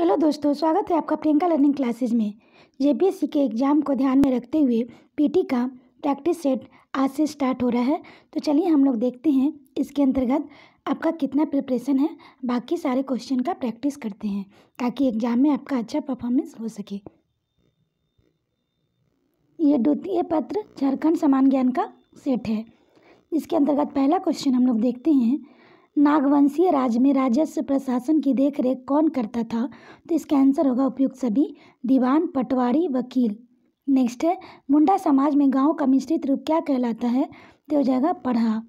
hello दोस्तों स्वागत है आपका प्रियंका लर्निंग क्लासेज में जेपीएससी के एग्ज़ाम को ध्यान में रखते हुए पीटी का प्रैक्टिस सेट आज से स्टार्ट हो रहा है तो चलिए हम लोग देखते हैं इसके अंतर्गत आपका कितना प्रिपरेशन है बाकी सारे क्वेश्चन का प्रैक्टिस करते हैं ताकि एग्ज़ाम में आपका अच्छा परफॉर्मेंस हो सके ये द्वितीय पत्र झारखंड समान ज्ञान का सेट है इसके अंतर्गत पहला क्वेश्चन हम लोग देखते हैं नागवंशीय राज्य में राजस्व प्रशासन की देखरेख कौन करता था तो इसका आंसर होगा उपयुक्त सभी दीवान पटवारी वकील नेक्स्ट है मुंडा समाज में गांव का मिश्रित रूप क्या कहलाता है तो हो जाएगा पढ़ा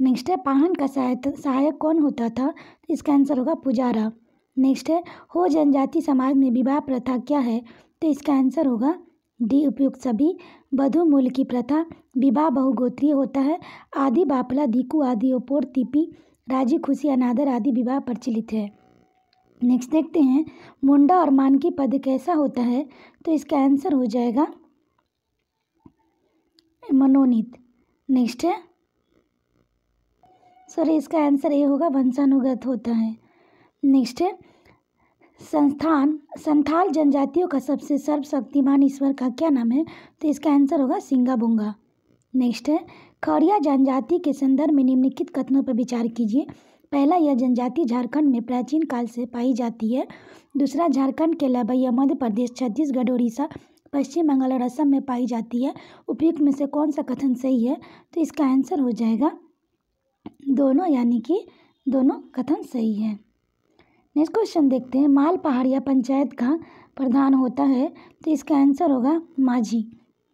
नेक्स्ट है पाहन का सहायता सहायक कौन होता था तो इसका आंसर होगा पुजारा नेक्स्ट है हो जनजाति समाज में विवाह प्रथा क्या है तो इसका आंसर होगा डी उपयुक्त सभी बधु मूल की प्रथा विवाह बहुगोत्रीय होता है आदि बापला दीकू आदि ओपोर तिपी राजी खुशी अनादर आदि विवाह प्रचलित है नेक्स्ट देखते हैं मुंडा और मानकी पद कैसा होता है तो इसका आंसर हो जाएगा मनोनीत नेक्स्ट है सॉरी इसका आंसर ये होगा वंशानुगत होता है नेक्स्ट है संस्थान संथाल जनजातियों का सबसे सर्वशक्तिमान ईश्वर का क्या नाम है तो इसका आंसर होगा सिंगा बुंगा नेक्स्ट है खड़िया जनजाति के संदर्भ में निम्नलिखित कथनों पर विचार कीजिए पहला यह जनजाति झारखंड में प्राचीन काल से पाई जाती है दूसरा झारखंड के अलावा यह मध्य प्रदेश छत्तीसगढ़ उड़ीसा पश्चिम बंगाल और असम में पाई जाती है उपयुक्त में से कौन सा कथन सही है तो इसका आंसर हो जाएगा दोनों यानी कि दोनों कथन सही है नेक्स्ट क्वेश्चन देखते हैं माल पहाड़िया पंचायत का प्रधान होता है तो इसका आंसर होगा माझी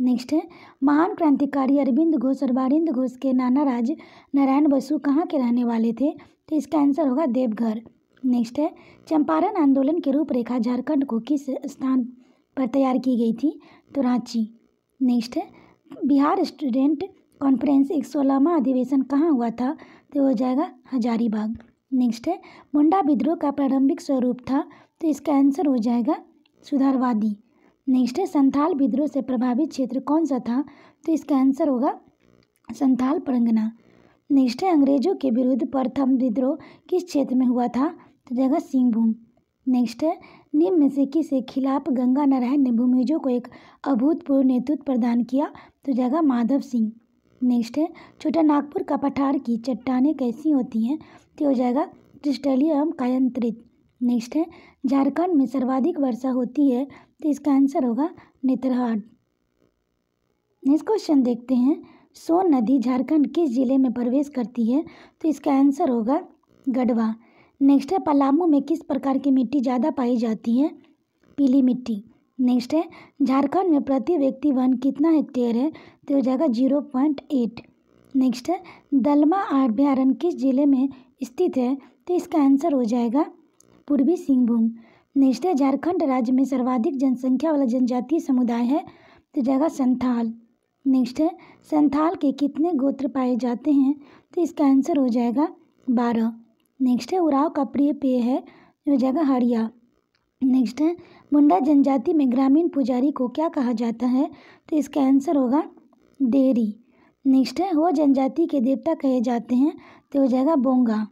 नेक्स्ट है महान क्रांतिकारी अरविंद घोष और बारिंद घोष के नाना राज नारायण बसु कहाँ के रहने वाले थे तो इसका आंसर होगा देवघर नेक्स्ट है चंपारण आंदोलन की रूपरेखा झारखंड को किस स्थान पर तैयार की गई थी तो रांची नेक्स्ट है बिहार स्टूडेंट कॉन्फ्रेंस एक सोलहवा अधिवेशन कहाँ हुआ था तो हो जाएगा हजारीबाग नेक्स्ट है मुंडा विद्रोह का प्रारंभिक स्वरूप था तो इसका आंसर हो जाएगा सुधारवादी नेक्स्ट है संथाल विद्रोह से प्रभावित क्षेत्र कौन सा था तो इसका आंसर होगा संथाल परंगना नेक्स्ट है अंग्रेजों के विरुद्ध प्रथम विद्रोह किस क्षेत्र में हुआ था तो जगह सिंहभूम नेक्स्ट है निम्न में से किसे खिलाफ गंगा नारायण ने भूमिजों को एक अभूतपूर्व नेतृत्व प्रदान किया तो जगह माधव सिंह नेक्स्ट है छोटा नागपुर का पठार की चट्टाने कैसी होती हैं तो हो जाएगा क्रिस्टलियम एवं कायंत्रित नेक्स्ट है झारखंड में सर्वाधिक वर्षा होती है तो इसका आंसर होगा नेत्रहाट नेक्स्ट क्वेश्चन देखते हैं सोन नदी झारखंड किस जिले में प्रवेश करती है तो इसका आंसर होगा गढ़वा नेक्स्ट है पलामू में किस प्रकार की मिट्टी ज़्यादा पाई जाती है पीली मिट्टी नेक्स्ट है झारखंड में प्रति व्यक्ति वन कितना हेक्टेयर है तो हो जाएगा जीरो पॉइंट एट नेक्स्ट है दलमा अभ्यारण्य किस जिले में स्थित है तो इसका आंसर हो जाएगा पूर्वी सिंहभूम नेक्स्ट है झारखंड राज्य में सर्वाधिक जनसंख्या वाला जनजातीय समुदाय है तो जगह संथाल नेक्स्ट है संथाल के कितने गोत्र पाए जाते हैं तो इसका आंसर हो जाएगा बारह नेक्स्ट है उराव का प्रिय पेय है जो जगह हरिया नेक्स्ट है मुंडा जनजाति में ग्रामीण पुजारी को क्या कहा जाता है तो इसका आंसर होगा डेरी नेक्स्ट है हो जनजाति के देवता कहे जाते हैं तो हो जाएगा बोंगा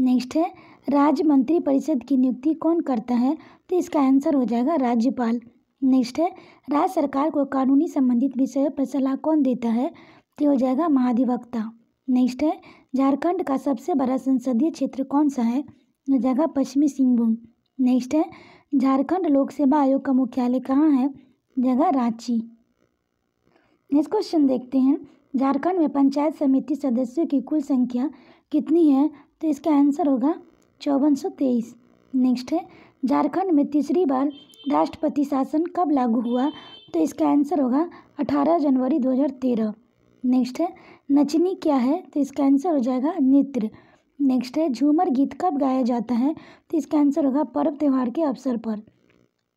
नेक्स्ट है राज्य मंत्रिपरिषद की नियुक्ति कौन करता है तो इसका आंसर हो जाएगा राज्यपाल नेक्स्ट है राज्य सरकार को कानूनी संबंधित विषयों पर सलाह कौन देता है तो हो जाएगा महाधिवक्ता नेक्स्ट है झारखंड का सबसे बड़ा संसदीय क्षेत्र कौन सा है हो जाएगा पश्चिमी सिंहभूम नेक्स्ट है झारखंड लोक सेवा आयोग का मुख्यालय कहाँ है जगह रांची नेक्स्ट क्वेश्चन देखते हैं झारखंड में पंचायत समिति सदस्यों की कुल संख्या कितनी है तो इसका आंसर होगा चौवन सौ तेईस नेक्स्ट है झारखंड में तीसरी बार राष्ट्रपति शासन कब लागू हुआ तो इसका आंसर होगा अठारह जनवरी दो हज़ार तेरह नेक्स्ट है नचनी क्या है तो इसका आंसर हो जाएगा नृत्य नेक्स्ट है झूमर गीत कब गाया जाता है तो इसका आंसर होगा पर्व त्यौहार के अवसर पर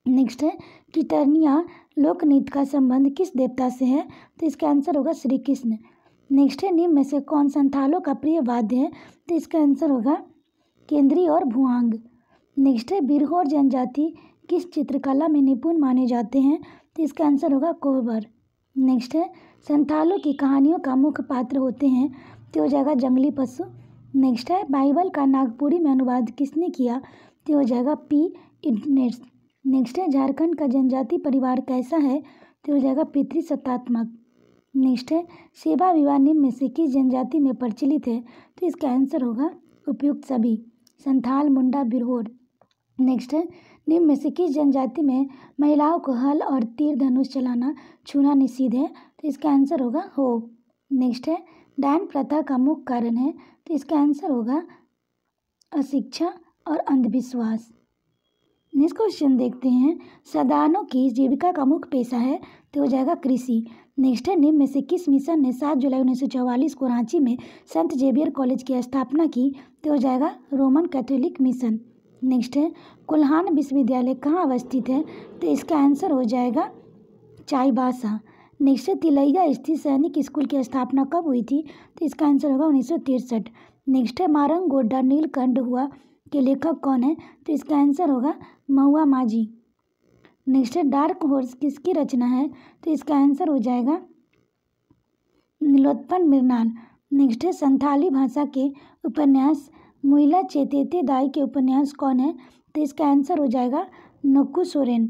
नेक्स्ट है किटरनिया नृत्य का संबंध किस देवता से है तो इसका आंसर होगा श्री कृष्ण नेक्स्ट है निम्न में से कौन संथालों का प्रिय वाद्य है तो इसका आंसर होगा केंद्रीय और भुआंग नेक्स्ट है बिरहोर जनजाति किस चित्रकला में निपुण माने जाते हैं तो इसका आंसर होगा कोहबर नेक्स्ट है संथालों की कहानियों का मुख्य पात्र होते हैं तो हो जाएगा जंगली पशु नेक्स्ट है बाइबल का नागपुरी में अनुवाद किसने किया तो हो जाएगा पी इडनेट्स नेक्स्ट है झारखंड का जनजाति परिवार कैसा है तो हो जाएगा पितृसत्तात्मक नेक्स्ट है सेवा विवाह निम्न में से किस जनजाति में प्रचलित है तो इसका आंसर होगा उपयुक्त सभी संथाल मुंडा बिरहोर नेक्स्ट निम्न में से किस जनजाति में महिलाओं को हल और तीर धनुष चलाना छूना निषिद्ध है तो इसका आंसर होगा हो नेक्स्ट है डायन प्रथा का मुख्य कारण है तो इसका आंसर होगा अशिक्षा और अंधविश्वास नेक्स्ट क्वेश्चन देखते हैं सदानों की जीविका का मुख्य पेशा है तो हो जाएगा कृषि नेक्स्ट है निम्न में से किस मिशन ने सात जुलाई उन्नीस को रांची में संत जेवियर कॉलेज की स्थापना की तो हो जाएगा रोमन कैथोलिक मिशन नेक्स्ट है कोल्हान विश्वविद्यालय कहाँ अवस्थित है तो इसका आंसर हो जाएगा चाईबासा नेक्स्ट है तिलैया स्थित सैनिक स्कूल की स्थापना कब हुई थी तो इसका आंसर होगा उन्नीस नेक्स्ट है मारंग गोड्डा नीलकंड हुआ के लेखक कौन है तो इसका आंसर होगा महुआ माझी नेक्स्ट है डार्क हॉर्स किसकी रचना है तो इसका आंसर हो जाएगा नीलोत्पन मृणाल नेक्स्ट है संथाली भाषा के उपन्यास मुइला चेतेते दाई के उपन्यास कौन है तो इसका आंसर हो जाएगा नक्कू सोरेन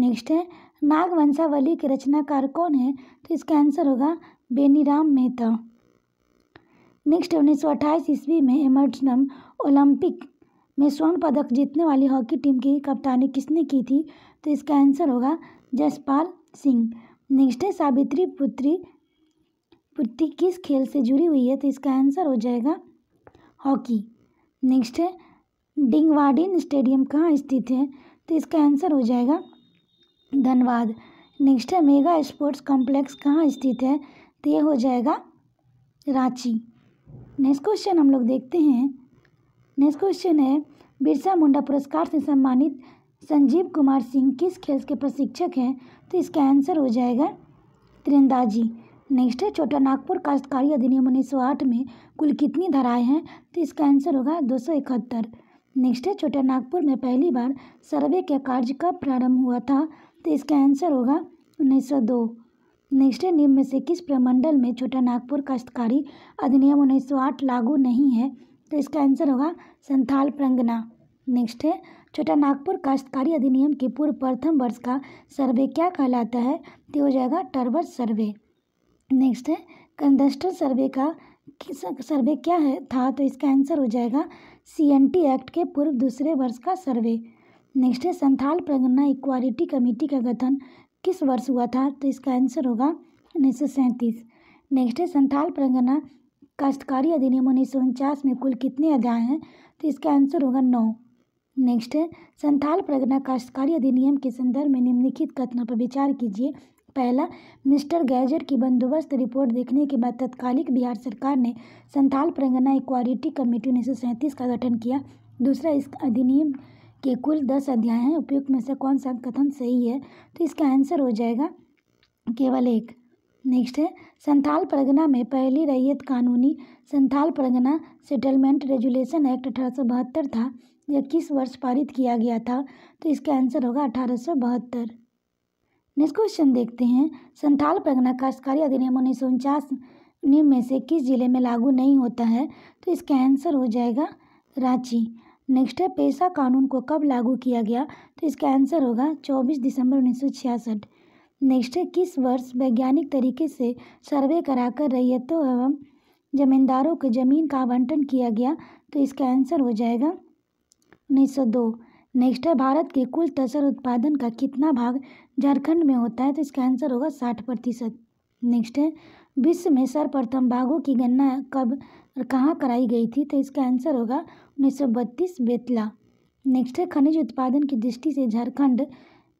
नेक्स्ट है नागवंशावली के रचनाकार कौन है तो इसका आंसर होगा बेनीराम मेहता नेक्स्ट उन्नीस सौ अट्ठाईस ईस्वी में एमर्टनम ओलंपिक में स्वर्ण पदक जीतने वाली हॉकी टीम की कप्तानी किसने की थी तो इसका आंसर होगा जसपाल सिंह नेक्स्ट है सावित्री पुत्री पुट्टी किस खेल से जुड़ी हुई है तो इसका आंसर हो जाएगा हॉकी नेक्स्ट है डिंगवाडिन स्टेडियम कहाँ स्थित है तो इसका आंसर हो जाएगा धनबाद नेक्स्ट है मेगा स्पोर्ट्स कॉम्प्लेक्स कहाँ स्थित है तो ये हो जाएगा रांची नेक्स्ट क्वेश्चन हम लोग देखते हैं नेक्स्ट क्वेश्चन है बिरसा मुंडा पुरस्कार से सम्मानित संजीव कुमार सिंह किस खेल के प्रशिक्षक हैं तो इसका आंसर हो जाएगा तिरंदाजी नेक्स्ट है छोटा नागपुर काश्तकारी अधिनियम उन्नीस सौ आठ में कुल कितनी धाराएं हैं तो इसका आंसर होगा दो सौ इकहत्तर नेक्स्ट है छोटा नागपुर में पहली बार सर्वे का कार्य कब प्रारंभ हुआ था तो इसका आंसर होगा उन्नीस सौ दो नेक्स्ट है निम्न में से किस प्रमंडल में छोटा नागपुर काश्तकारी अधिनियम उन्नीस सौ आठ लागू नहीं है तो इसका आंसर होगा संथाल प्रंगना नेक्स्ट है छोटा नागपुर काश्तकारी अधिनियम के पूर्व प्रथम वर्ष का सर्वे क्या कहलाता है तो हो जाएगा टर्वर सर्वे नेक्स्ट है कंडस्टर सर्वे का सर्वे क्या है था तो इसका आंसर हो जाएगा सी एन टी एक्ट के पूर्व दूसरे वर्ष का सर्वे नेक्स्ट है संथाल प्रगणना इक्वालिटी कमेटी का गठन किस वर्ष हुआ था तो इसका आंसर होगा उन्नीस सौ सैंतीस नेक्स्ट है संथाल प्रगणना काश्तकारी अधिनियम उन्नीस सौ उनचास में कुल कितने अध्याय हैं तो इसका आंसर होगा नौ नेक्स्ट है संथाल प्रगणना काश्तकारी अधिनियम के संदर्भ में निम्नलिखित कथनों पर विचार कीजिए पहला मिस्टर गैजर की बंदोबस्त रिपोर्ट देखने के बाद तत्कालिक बिहार सरकार ने संथाल परंगना इक्वालिटी कमेटी उन्नीस का गठन किया दूसरा इस अधिनियम के कुल दस अध्याय हैं उपयुक्त में से कौन सा कथन सही है तो इसका आंसर हो जाएगा केवल एक नेक्स्ट है संथाल परगना में पहली रैयत कानूनी Santhal Pargana settlement regulation act अठारह था यह किस वर्ष पारित किया गया था तो इसका आंसर होगा अठारह नेक्स्ट क्वेश्चन देखते हैं संथाल परगना काश्तकारी अधिनियम उन्नीस सौ उनचास में से किस जिले में लागू नहीं होता है तो इसका आंसर हो जाएगा रांची नेक्स्ट है पेशा कानून को कब लागू किया गया तो इसका आंसर होगा चौबीस दिसंबर उन्नीस नेक्स्ट है किस वर्ष वैज्ञानिक तरीके से सर्वे कराकर रैयतों एवं जमींदारों को ज़मीन का आवंटन किया गया तो इसका आंसर हो जाएगा दो नेक्स्ट है भारत के कुल तसर उत्पादन का कितना भाग झारखंड में होता है तो इसका आंसर होगा साठ प्रतिशत नेक्स्ट है विश्व में सर्वप्रथम बाघों की गणना कब और कहाँ कराई गई थी तो इसका आंसर होगा उन्नीस बेतला नेक्स्ट है खनिज उत्पादन की दृष्टि से झारखंड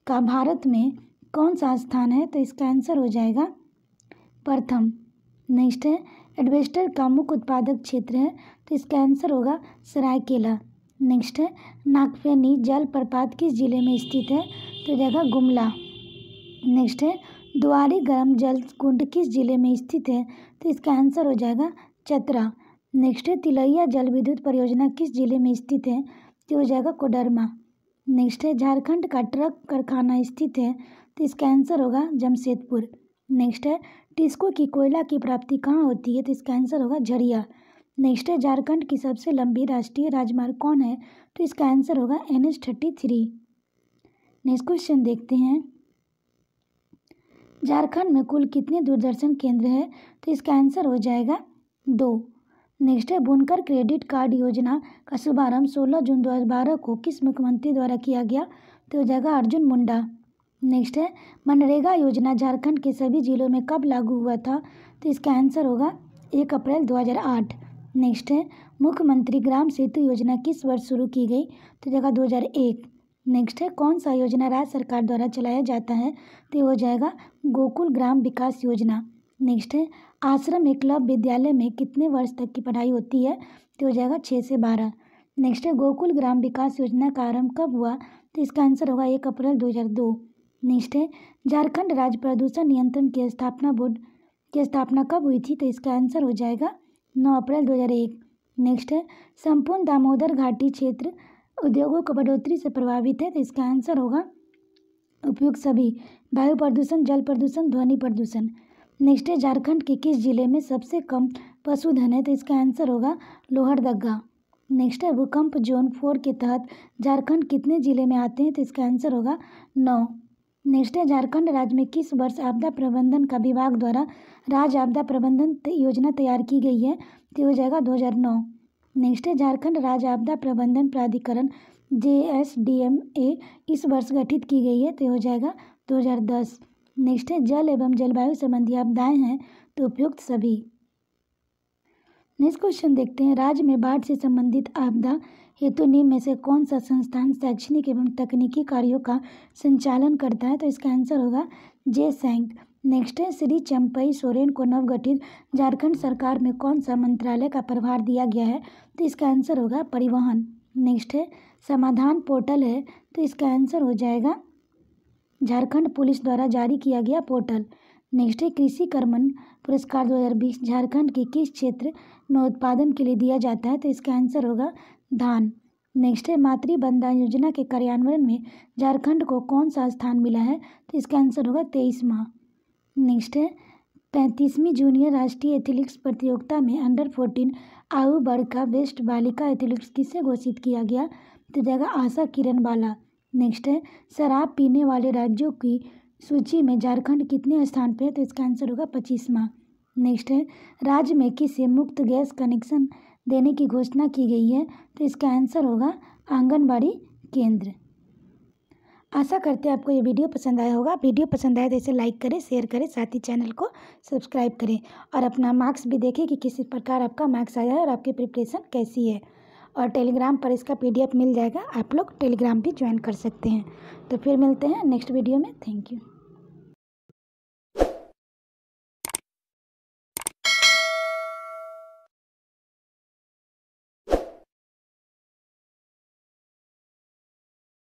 का भारत में कौन सा स्थान है तो इसका आंसर हो जाएगा प्रथम नेक्स्ट है एडवेस्टर का मुख्य उत्पादक क्षेत्र है तो इसका आंसर होगा सरायकेला नेक्स्ट है नागफेनी जलप्रपात किस जिले में स्थित है तो जाएगा गुमला नेक्स्ट है द्वारी गर्म जल कुंड किस जिले में स्थित है तो इसका आंसर हो जाएगा चतरा नेक्स्ट है तिलैया जल विद्युत परियोजना किस जिले में स्थित है तो हो जाएगा कोडरमा नेक्स्ट है झारखंड का ट्रक कारखाना स्थित है तो इसका आंसर होगा जमशेदपुर नेक्स्ट है टिस्को की कोयला की प्राप्ति कहाँ होती है तो इसका आंसर होगा झरिया नेक्स्ट है झारखंड की सबसे लंबी राष्ट्रीय राजमार्ग कौन है तो इसका आंसर होगा N H thirty three next question देखते हैं झारखंड में कुल कितने दूरदर्शन केंद्र है तो इसका आंसर हो जाएगा दो नेक्स्ट है बुनकर क्रेडिट कार्ड योजना का शुभारंभ सोलह जून दो को किस मुख्यमंत्री द्वारा किया गया तो हो जाएगा अर्जुन मुंडा नेक्स्ट है मनरेगा योजना झारखंड के सभी जिलों में कब लागू हुआ था तो इसका आंसर होगा एक अप्रैल आठ नेक्स्ट है मुख्यमंत्री ग्राम सेतु योजना किस वर्ष शुरू की गई तो जगह दो हज़ार एक नेक्स्ट है कौन सा योजना राज्य सरकार द्वारा चलाया जाता है तो हो जाएगा गोकुल ग्राम विकास योजना नेक्स्ट है आश्रम एक क्लब विद्यालय में कितने वर्ष तक की पढ़ाई होती है तो हो जाएगा छः से बारह नेक्स्ट है गोकुल ग्राम विकास योजना का आरंभ कब हुआ तो इसका आंसर होगा एक अप्रैल दो हज़ार दो नेक्स्ट है झारखंड राज्य प्रदूषण नियंत्रण की स्थापना बोर्ड की स्थापना कब हुई थी तो इसका आंसर हो जाएगा नौ अप्रैल एक नेक्स्ट है संपूर्ण दामोदर घाटी क्षेत्र उद्योगों को बढ़ोतरी से प्रभावित है तो इसका आंसर होगा उपयुक्त सभी वायु प्रदूषण जल प्रदूषण ध्वनि प्रदूषण नेक्स्ट है झारखंड के किस जिले में सबसे कम पशुधन है तो इसका आंसर होगा लोहरदगा नेक्स्ट है भूकंप जोन फोर के तहत झारखंड कितने जिले में आते हैं तो इसका आंसर होगा नौ नेस्ले झारखंड राज्य में किस वर्ष आपदा प्रबंधन का विभाग द्वारा राज्य आपदा प्रबंधन योजना तैयार की गई है तो हो जाएगा दो हज़ार नौ नेस्ले झारखंड राज्य आपदा प्रबंधन प्राधिकरण J S D M A इस वर्ष गठित की गई है तो हो जाएगा दो हज़ार दस नेक्स्ट है जल एवं जलवायु संबंधी आपदाएँ हैं तो उपयुक्त सभी नेक्स्ट क्वेश्चन देखते हैं राज्य में बाढ़ से संबंधित आपदा हेतु निम्न में से कौन सा संस्थान शैक्षणिक एवं तकनीकी कार्यों का संचालन करता है तो इसका आंसर होगा जे सैंक नेक्स्ट है श्री चंपई सोरेन को नवगठित झारखंड सरकार में कौन सा मंत्रालय का प्रभार दिया गया है तो इसका आंसर होगा परिवहन नेक्स्ट है समाधान पोर्टल है तो इसका आंसर हो जाएगा झारखंड पुलिस द्वारा जारी किया गया पोर्टल नेक्स्ट है कृषि कर्मन पुरस्कार 2020 झारखंड के किस क्षेत्र नवोत्पादन के लिए दिया जाता है तो इसका आंसर होगा धान नेक्स्ट है मातृ बंदा योजना के कार्यान्वयन में झारखंड को कौन सा स्थान मिला है तो इसका आंसर होगा तेईसवा नेक्स्ट है पैंतीसवीं जूनियर राष्ट्रीय एथलीट्स प्रतियोगिता में अंडर फोर्टीन आयु वर्ग का बेस्ट बालिका एथलीट्स किसे घोषित किया गया तो जगह आशा किरण बाला नेक्स्ट है शराब पीने वाले राज्यों की सूची में झारखंड कितने स्थान पर है तो इसका आंसर होगा पच्चीसवा नेक्स्ट है राज्य में किसे मुफ्त गैस कनेक्शन देने की घोषणा की गई है तो इसका आंसर होगा आंगनबाड़ी केंद्र आशा करते हैं आपको ये वीडियो पसंद आया होगा वीडियो पसंद आया तो इसे लाइक करें शेयर करें साथ ही चैनल को सब्सक्राइब करें और अपना मार्क्स भी देखें कि किसी प्रकार आपका मार्क्स आया है और आपकी प्रिपरेशन कैसी है और टेलीग्राम पर इसका पी मिल जाएगा आप लोग टेलीग्राम भी ज्वाइन कर सकते हैं तो फिर मिलते हैं नेक्स्ट वीडियो में थैंक यू